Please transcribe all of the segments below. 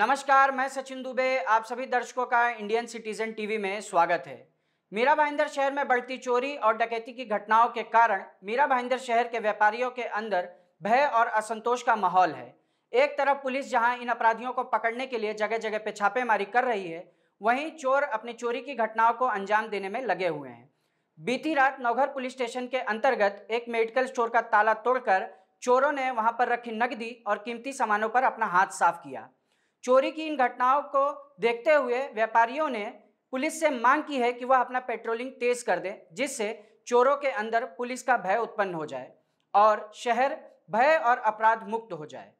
नमस्कार मैं सचिन दुबे आप सभी दर्शकों का इंडियन सिटीजन टीवी में स्वागत है मीरा भाईंदर शहर में बढ़ती चोरी और डकैती की घटनाओं के कारण मीरा भाईंदर शहर के व्यापारियों के अंदर भय और असंतोष का माहौल है एक तरफ पुलिस जहां इन अपराधियों को पकड़ने के लिए जगह जगह पे छापेमारी कर रही है वहीं चोर अपनी चोरी की घटनाओं को अंजाम देने में लगे हुए हैं बीती रात नौघर पुलिस स्टेशन के अंतर्गत एक मेडिकल स्टोर का ताला तोड़कर चोरों ने वहां पर रखी नकदी और कीमती सामानों पर अपना हाथ साफ किया चोरी की इन घटनाओं को देखते हुए व्यापारियों ने पुलिस से मांग की है कि वह अपना पेट्रोलिंग तेज कर दे जिससे चोरों के अंदर पुलिस का भय उत्पन्न हो जाए और शहर भय और अपराध मुक्त हो जाए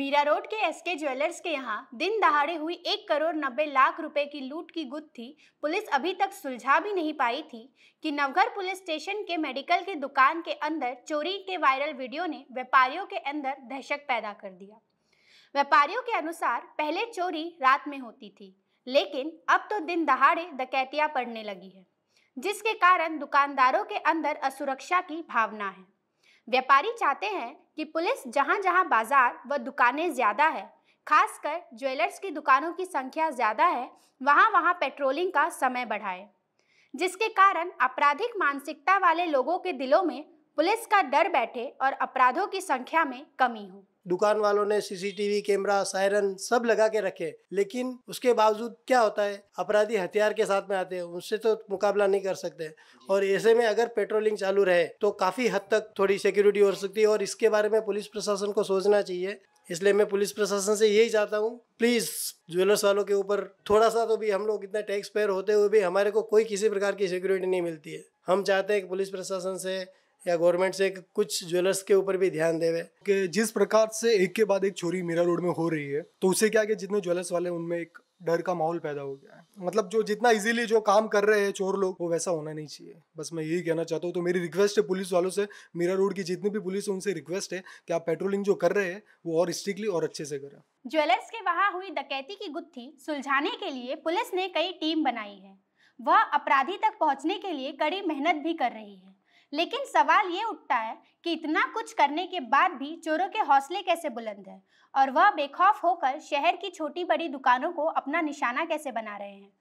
मीरा रोड के एसके ज्वेलर्स के यहाँ दिन दहाड़े हुई एक करोड़ नब्बे लाख रुपए की लूट की गुत थी पुलिस अभी तक सुलझा भी नहीं पाई थी कि नवघर पुलिस स्टेशन के मेडिकल की दुकान के अंदर चोरी के वायरल वीडियो ने व्यापारियों के अंदर दहशत पैदा कर दिया व्यापारियों के अनुसार पहले चोरी रात में होती थी लेकिन अब तो दिन दहाड़े डकैतियां पड़ने लगी है जिसके कारण दुकानदारों के अंदर असुरक्षा की भावना है व्यापारी चाहते हैं कि पुलिस जहां जहां बाजार व दुकानें ज़्यादा है खासकर ज्वेलर्स की दुकानों की संख्या ज़्यादा है वहां वहां पेट्रोलिंग का समय बढ़ाए जिसके कारण आपराधिक मानसिकता वाले लोगों के दिलों में पुलिस का डर बैठे और अपराधों की संख्या में कमी हो दुकान वालों ने सीसीटीवी कैमरा सायरन सब लगा के रखे लेकिन उसके बावजूद क्या होता है अपराधी हथियार के साथ में आते हैं उससे तो मुकाबला नहीं कर सकते और ऐसे में अगर पेट्रोलिंग चालू रहे तो काफी हद तक थोड़ी सिक्योरिटी हो सकती है और इसके बारे में पुलिस प्रशासन को सोचना चाहिए इसलिए मैं पुलिस प्रशासन से यही चाहता हूँ प्लीज़ ज्वेलर्स वालों के ऊपर थोड़ा सा तो भी हम लोग इतना टैक्स पेयर होते हुए भी हमारे को कोई किसी प्रकार की सिक्योरिटी नहीं मिलती है हम चाहते हैं कि पुलिस प्रशासन से या गवर्नमेंट से कुछ ज्वेलर्स के ऊपर भी ध्यान देवे कि जिस प्रकार से एक के बाद एक चोरी मीरा रोड में हो रही है तो उससे क्या कि जितने ज्वेलर्स वाले उनमें एक डर का माहौल पैदा हो गया है मतलब जो जितना इजीली जो काम कर रहे हैं चोर लोग वो वैसा होना नहीं चाहिए बस मैं यही कहना चाहता हूँ तो मेरी रिक्वेस्ट है पुलिस वालों से मीरा रोड की जितनी भी पुलिस है उनसे रिक्वेस्ट है कि आप पेट्रोलिंग जो कर रहे हैं वो और स्ट्रिक्टली और अच्छे से करें ज्वेलर्स के वहाँ हुई डकैती की गुत्थी सुलझाने के लिए पुलिस ने कई टीम बनाई है वह अपराधी तक पहुँचने के लिए कड़ी मेहनत भी कर रही है लेकिन सवाल ये उठता है कि इतना कुछ करने के बाद भी चोरों के हौसले कैसे बुलंद हैं और वह बेखौफ होकर शहर की छोटी बड़ी दुकानों को अपना निशाना कैसे बना रहे हैं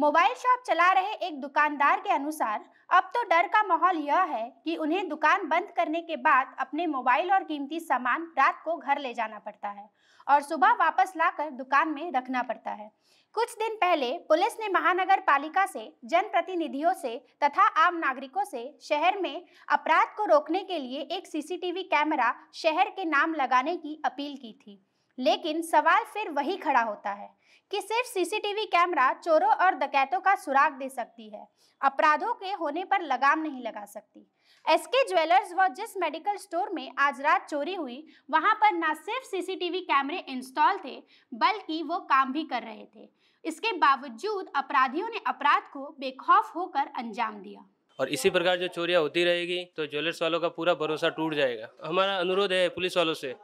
मोबाइल शॉप चला रहे एक दुकानदार के अनुसार अब तो डर का माहौल यह है कि उन्हें दुकान बंद करने के बाद अपने मोबाइल और कीमती सामान रात को घर ले जाना पड़ता है और सुबह वापस लाकर दुकान में रखना पड़ता है कुछ दिन पहले पुलिस ने महानगर पालिका से जनप्रतिनिधियों से तथा आम नागरिकों से शहर में अपराध को रोकने के लिए एक सीसीटीवी कैमरा शहर के नाम लगाने की अपील की थी लेकिन सवाल फिर वही खड़ा होता है कि सिर्फ सीसीटीवी कैमरा चोरों और डकैतों का सुराग दे सकती है अपराधों के होने पर लगाम नहीं लगा सकती एसके ज्वेलर्स व जिस मेडिकल स्टोर में आज रात चोरी हुई वहां पर ना सिर्फ सीसीटीवी कैमरे इंस्टॉल थे बल्कि वो काम भी कर रहे थे इसके बावजूद अपराधियों ने अपराध को बेखौफ होकर अंजाम दिया और इसी प्रकार जो चोरियां होती रहेगी तो ज्वेलर्स वालों का पूरा भरोसा टूट जाएगा हमारा अनुरोध है पुलिस वालों से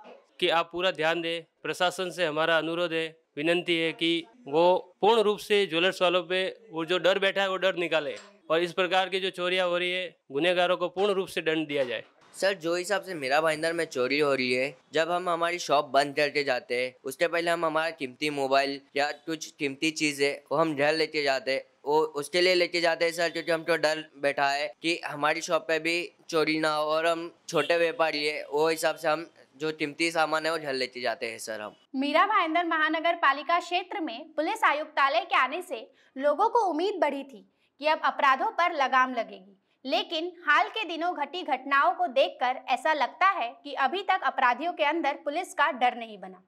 कि आप पूरा ध्यान दें प्रशासन से हमारा अनुरोध है विनंती है कि वो पूर्ण रूप से ज्वेलर्स वालों पे वो जो डर बैठा है वो डर निकाले और इस प्रकार की जो चोरियाँ हो रही है गुनेगारों को पूर्ण रूप से दंड दिया जाए सर जो हिसाब से मेरा भाईंदर में चोरी हो रही है जब हम हमारी शॉप बंद करके जाते हैं उसके पहले हम हमारा कीमती मोबाइल या कुछ कीमती चीज़ है वो हम ढेर लेके जाते हैं वो उसके लिए लेके जाते हैं सर क्योंकि हमको तो डर बैठा है कि हमारी शॉप पे भी चोरी ना हो और हम छोटे व्यापारी है वो हिसाब से हम जो कीमती सामान है वो झल लेते जाते हैं सर हम मीरा भाईंदर महानगर पालिका क्षेत्र में पुलिस आयुक्तालय के आने से लोगों को उम्मीद बढ़ी थी कि अब अपराधों पर लगाम लगेगी लेकिन हाल के दिनों घटी घटनाओं को देखकर ऐसा लगता है कि अभी तक अपराधियों के अंदर पुलिस का डर नहीं बना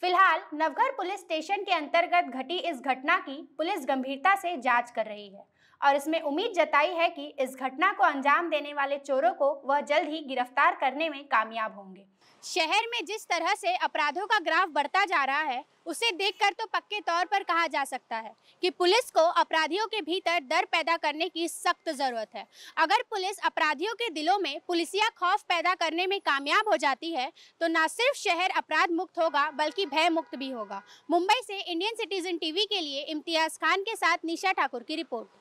फिलहाल नवघर पुलिस स्टेशन के अंतर्गत घटी इस घटना की पुलिस गंभीरता से जांच कर रही है और इसमें उम्मीद जताई है कि इस घटना को अंजाम देने वाले चोरों को वह जल्द ही गिरफ्तार करने में कामयाब होंगे शहर में जिस तरह से अपराधों का ग्राफ बढ़ता जा रहा है उसे देखकर तो पक्के तौर पर कहा जा सकता है कि पुलिस को अपराधियों के भीतर डर पैदा करने की सख्त ज़रूरत है अगर पुलिस अपराधियों के दिलों में पुलिसिया खौफ पैदा करने में कामयाब हो जाती है तो ना सिर्फ शहर अपराध मुक्त होगा बल्कि भय मुक्त भी होगा मुंबई से इंडियन सिटीजन टीवी के लिए इम्तियाज़ खान के साथ निशा ठाकुर की रिपोर्ट